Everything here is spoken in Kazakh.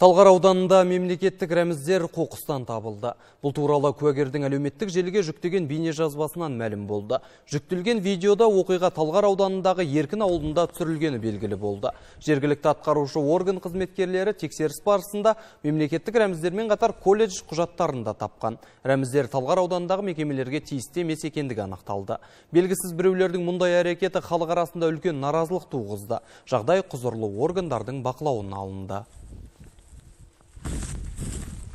Талғар ауданында мемлекеттік рәміздер қоқыстан табылды. Бұл туралы куәгердің әлеуметтік желіге жүктеген бейне жазбасынан мәлім болды. Жүктілген видеода оқиға Талғар ауданындағы еркін ауылында түсірілгені белгілі болды. Жергілікті атқарушы орган қызметкерлері тексеріс барысында мемлекеттік рәміздермен қатар колледж құжаттарында тапқан. Рәміздер Талғар ауданындағы мекемелерге тиісті екендігі анықталды. Белгісіз біреулердің мұндай әрекеті халық арасында үлкен наразылық туғызды. Жағдай құзырлы органдардың бақылауына алынды.